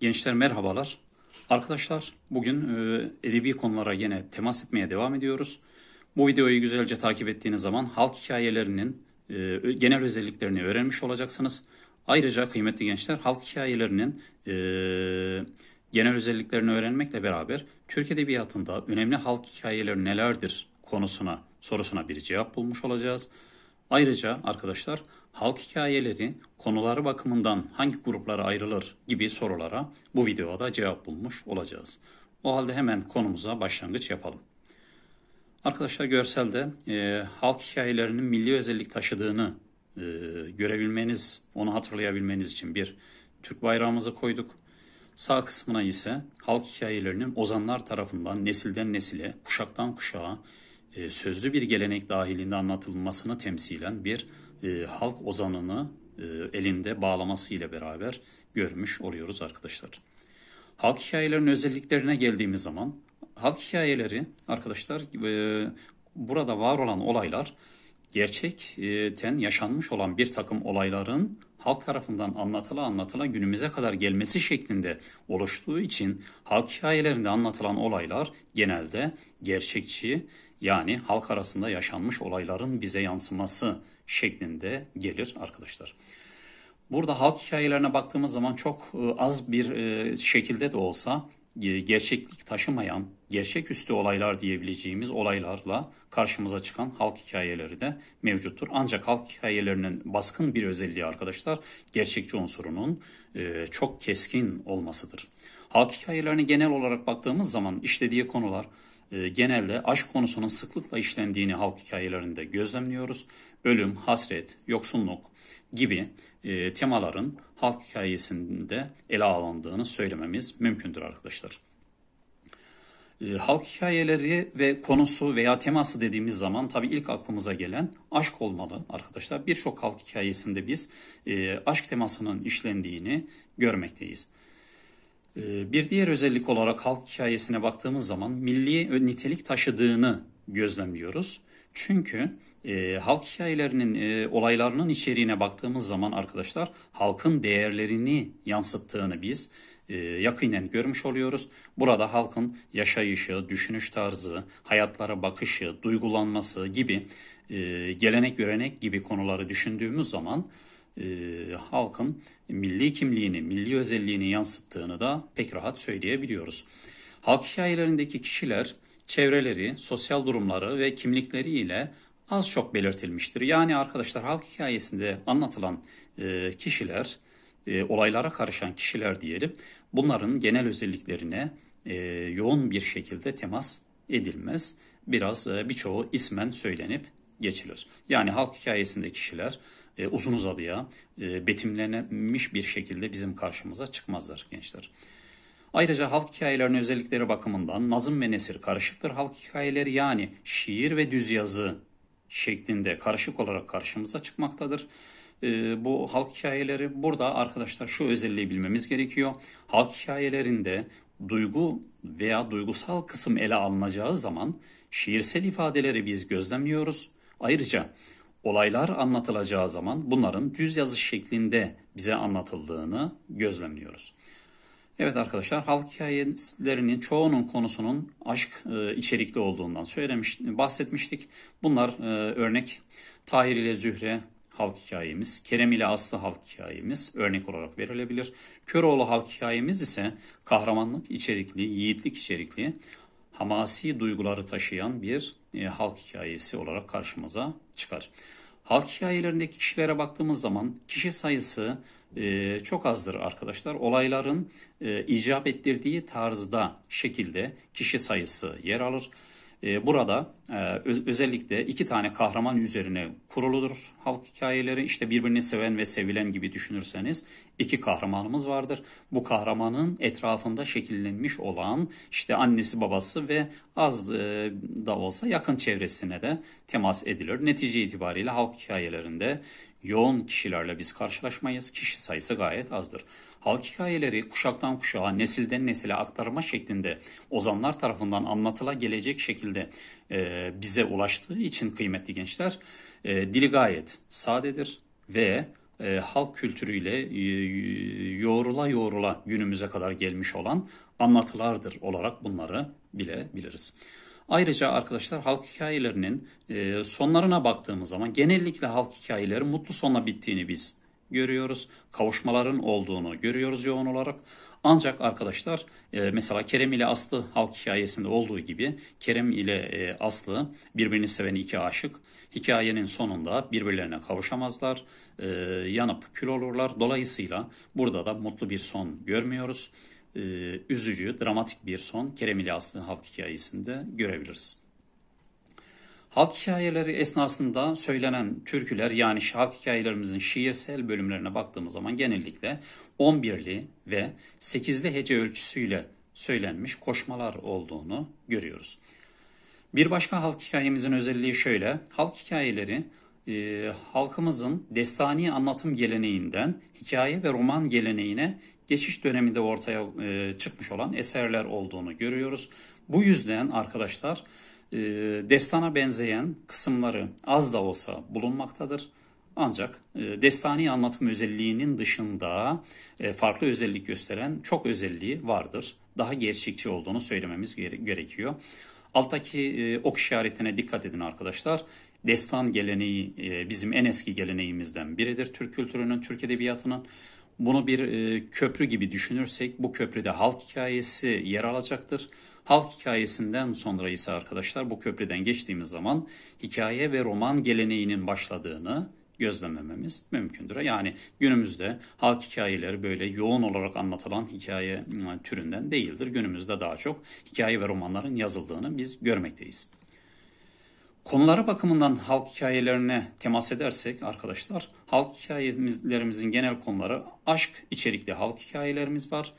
Gençler merhabalar. Arkadaşlar bugün e, edebi konulara yine temas etmeye devam ediyoruz. Bu videoyu güzelce takip ettiğiniz zaman halk hikayelerinin e, genel özelliklerini öğrenmiş olacaksınız. Ayrıca kıymetli gençler halk hikayelerinin e, genel özelliklerini öğrenmekle beraber Türk Edebiyatı'nda önemli halk hikayeleri nelerdir konusuna sorusuna bir cevap bulmuş olacağız. Ayrıca arkadaşlar halk hikayeleri konuları bakımından hangi gruplara ayrılır gibi sorulara bu videoda cevap bulmuş olacağız. O halde hemen konumuza başlangıç yapalım. Arkadaşlar görselde e, halk hikayelerinin milli özellik taşıdığını e, görebilmeniz, onu hatırlayabilmeniz için bir Türk bayrağımızı koyduk. Sağ kısmına ise halk hikayelerinin ozanlar tarafından nesilden nesile, kuşaktan kuşağa e, sözlü bir gelenek dahilinde anlatılmasını temsilen bir e, halk ozanını e, elinde ile beraber görmüş oluyoruz arkadaşlar. Halk hikayelerinin özelliklerine geldiğimiz zaman halk hikayeleri arkadaşlar e, burada var olan olaylar gerçekten yaşanmış olan bir takım olayların halk tarafından anlatıla anlatıla günümüze kadar gelmesi şeklinde oluştuğu için halk hikayelerinde anlatılan olaylar genelde gerçekçi yani halk arasında yaşanmış olayların bize yansıması şeklinde gelir arkadaşlar. Burada halk hikayelerine baktığımız zaman çok e, az bir e, şekilde de olsa e, gerçeklik taşımayan, gerçeküstü olaylar diyebileceğimiz olaylarla karşımıza çıkan halk hikayeleri de mevcuttur. Ancak halk hikayelerinin baskın bir özelliği arkadaşlar gerçekçi unsurunun çok keskin olmasıdır. Halk hikayelerine genel olarak baktığımız zaman işlediği konular genelde aşk konusunun sıklıkla işlendiğini halk hikayelerinde gözlemliyoruz ölüm, hasret, yoksunluk gibi e, temaların halk hikayesinde ele alındığını söylememiz mümkündür arkadaşlar. E, halk hikayeleri ve konusu veya teması dediğimiz zaman tabii ilk aklımıza gelen aşk olmalı arkadaşlar. Birçok halk hikayesinde biz e, aşk temasının işlendiğini görmekteyiz. E, bir diğer özellik olarak halk hikayesine baktığımız zaman milli nitelik taşıdığını gözlemliyoruz. Çünkü e, halk hikayelerinin e, olaylarının içeriğine baktığımız zaman arkadaşlar halkın değerlerini yansıttığını biz e, yakinen görmüş oluyoruz. Burada halkın yaşayışı, düşünüş tarzı, hayatlara bakışı, duygulanması gibi e, gelenek görenek gibi konuları düşündüğümüz zaman e, halkın milli kimliğini, milli özelliğini yansıttığını da pek rahat söyleyebiliyoruz. Halk hikayelerindeki kişiler çevreleri, sosyal durumları ve kimlikleri ile az çok belirtilmiştir. Yani arkadaşlar halk hikayesinde anlatılan e, kişiler, e, olaylara karışan kişiler diyelim, bunların genel özelliklerine e, yoğun bir şekilde temas edilmez. Biraz e, birçoğu ismen söylenip geçilir. Yani halk hikayesinde kişiler e, uzun uzadıya e, betimlenmiş bir şekilde bizim karşımıza çıkmazlar gençler. Ayrıca halk hikayelerinin özellikleri bakımından nazım ve nesir karışıktır. Halk hikayeleri yani şiir ve düz yazı şeklinde karışık olarak karşımıza çıkmaktadır. Ee, bu halk hikayeleri burada arkadaşlar şu özelliği bilmemiz gerekiyor. Halk hikayelerinde duygu veya duygusal kısım ele alınacağı zaman şiirsel ifadeleri biz gözlemliyoruz. Ayrıca olaylar anlatılacağı zaman bunların düz yazı şeklinde bize anlatıldığını gözlemliyoruz. Evet arkadaşlar halk hikayelerinin çoğunun konusunun aşk e, içerikli olduğundan söylemiş, bahsetmiştik. Bunlar e, örnek Tahir ile Zühre halk hikayemiz, Kerem ile Aslı halk hikayemiz örnek olarak verilebilir. Köroğlu halk hikayemiz ise kahramanlık içerikli, yiğitlik içerikli, hamasi duyguları taşıyan bir e, halk hikayesi olarak karşımıza çıkar. Halk hikayelerindeki kişilere baktığımız zaman kişi sayısı e, çok azdır arkadaşlar. Olayların e, icap ettirdiği tarzda şekilde kişi sayısı yer alır. E, burada e, öz, özellikle iki tane kahraman üzerine kuruludur halk hikayeleri. İşte birbirini seven ve sevilen gibi düşünürseniz iki kahramanımız vardır. Bu kahramanın etrafında şekillenmiş olan işte annesi babası ve az e, da olsa yakın çevresine de temas edilir. Netice itibariyle halk hikayelerinde yoğun kişilerle biz karşılaşmayız. Kişi sayısı gayet azdır. Halk hikayeleri kuşaktan kuşağa, nesilden nesile aktarma şeklinde ozanlar tarafından anlatıla gelecek şekilde e, bize ulaştığı için kıymetli gençler e, dili gayet sadedir ve e, halk kültürüyle e, yoğrula yoğrula günümüze kadar gelmiş olan anlatılardır olarak bunları bilebiliriz. Ayrıca arkadaşlar halk hikayelerinin e, sonlarına baktığımız zaman genellikle halk hikayeleri mutlu sonla bittiğini biz görüyoruz. Kavuşmaların olduğunu görüyoruz yoğun olarak. Ancak arkadaşlar e, mesela Kerem ile Aslı halk hikayesinde olduğu gibi Kerem ile e, Aslı birbirini seven iki aşık. Hikayenin sonunda birbirlerine kavuşamazlar, yanıp kül olurlar. Dolayısıyla burada da mutlu bir son görmüyoruz e, üzücü, dramatik bir son Kerem ile Aslı halk hikayesinde görebiliriz. Halk hikayeleri esnasında söylenen türküler yani halk hikayelerimizin şiirsel bölümlerine baktığımız zaman genellikle 11'li ve 8'li hece ölçüsüyle söylenmiş koşmalar olduğunu görüyoruz. Bir başka halk hikayemizin özelliği şöyle. Halk hikayeleri e, halkımızın destani anlatım geleneğinden hikaye ve roman geleneğine geçiş döneminde ortaya e, çıkmış olan eserler olduğunu görüyoruz. Bu yüzden arkadaşlar e, destana benzeyen kısımları az da olsa bulunmaktadır. Ancak e, destani anlatım özelliğinin dışında e, farklı özellik gösteren çok özelliği vardır. Daha gerçekçi olduğunu söylememiz gere gerekiyor. Alttaki e, ok işaretine dikkat edin arkadaşlar. Destan geleneği e, bizim en eski geleneğimizden biridir. Türk kültürünün, Türk edebiyatının bunu bir e, köprü gibi düşünürsek bu köprüde halk hikayesi yer alacaktır. Halk hikayesinden sonra ise arkadaşlar bu köprüden geçtiğimiz zaman hikaye ve roman geleneğinin başladığını gözlemememiz mümkündür. Yani günümüzde halk hikayeleri böyle yoğun olarak anlatılan hikaye e, türünden değildir. Günümüzde daha çok hikaye ve romanların yazıldığını biz görmekteyiz. Konuları bakımından halk hikayelerine temas edersek arkadaşlar, halk hikayelerimizin genel konuları aşk içerikli halk hikayelerimiz var.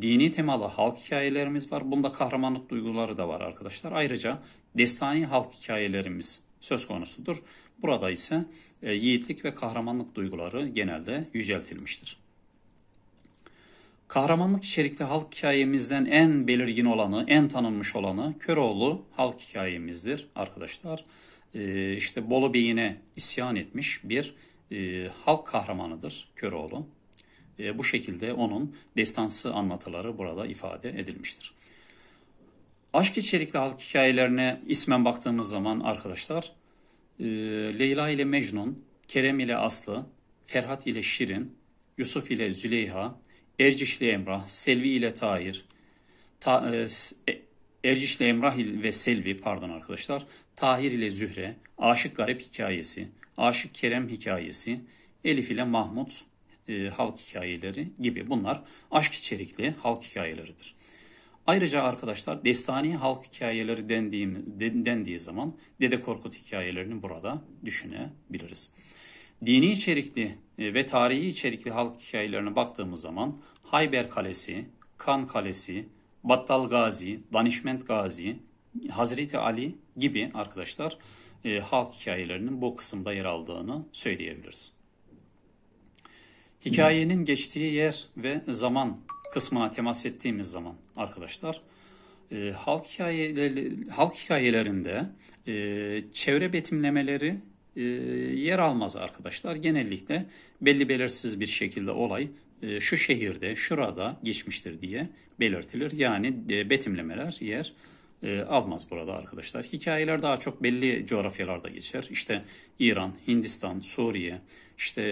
Dini temalı halk hikayelerimiz var. Bunda kahramanlık duyguları da var arkadaşlar. Ayrıca destani halk hikayelerimiz söz konusudur. Burada ise e, yiğitlik ve kahramanlık duyguları genelde yüceltilmiştir. Kahramanlık içerikli halk hikayemizden en belirgin olanı, en tanınmış olanı Köroğlu halk hikayemizdir arkadaşlar. Ee, işte Bolu Bey'ine isyan etmiş bir e, halk kahramanıdır Köroğlu. E, bu şekilde onun destansı anlatıları burada ifade edilmiştir. Aşk içerikli halk hikayelerine ismen baktığımız zaman arkadaşlar e, Leyla ile Mecnun, Kerem ile Aslı, Ferhat ile Şirin, Yusuf ile Züleyha, Ercişli Emrah, Selvi ile Tahir, Ta, e, e Ercişli Emrah ve Selvi pardon arkadaşlar, Tahir ile Zühre, Aşık Garip hikayesi, Aşık Kerem hikayesi, Elif ile Mahmut e, halk hikayeleri gibi bunlar aşk içerikli halk hikayeleridir. Ayrıca arkadaşlar destani halk hikayeleri dendiğim, dendiği zaman Dede Korkut hikayelerini burada düşünebiliriz. Dini içerikli e, ve tarihi içerikli halk hikayelerine baktığımız zaman Hayber Kalesi, Kan Kalesi, Battal Gazi, Danişment Gazi, Hazreti Ali gibi arkadaşlar e, halk hikayelerinin bu kısımda yer aldığını söyleyebiliriz. Hikayenin geçtiği yer ve zaman kısmına temas ettiğimiz zaman arkadaşlar e, halk hikayeleri halk hikayelerinde e, çevre betimlemeleri e, yer almaz arkadaşlar. Genellikle belli belirsiz bir şekilde olay e, şu şehirde, şurada geçmiştir diye belirtilir. Yani e, betimlemeler yer e, almaz burada arkadaşlar. Hikayeler daha çok belli coğrafyalarda geçer. İşte İran, Hindistan, Suriye, işte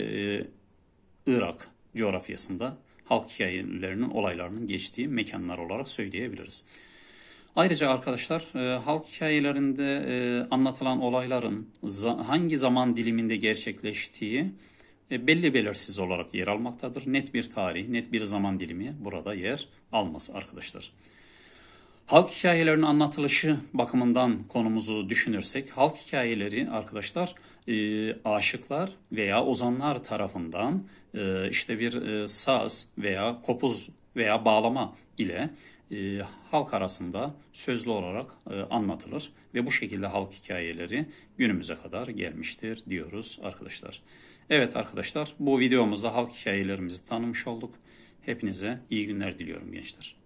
Irak coğrafyasında halk hikayelerinin, olaylarının geçtiği mekanlar olarak söyleyebiliriz. Ayrıca arkadaşlar halk hikayelerinde anlatılan olayların hangi zaman diliminde gerçekleştiği e, belli belirsiz olarak yer almaktadır. Net bir tarih, net bir zaman dilimi burada yer almaz arkadaşlar. Halk hikayelerinin anlatılışı bakımından konumuzu düşünürsek, halk hikayeleri arkadaşlar e, aşıklar veya ozanlar tarafından e, işte bir e, saz veya kopuz veya bağlama ile e, halk arasında sözlü olarak e, anlatılır ve bu şekilde halk hikayeleri günümüze kadar gelmiştir diyoruz arkadaşlar. Evet arkadaşlar bu videomuzda halk hikayelerimizi tanımış olduk. Hepinize iyi günler diliyorum gençler.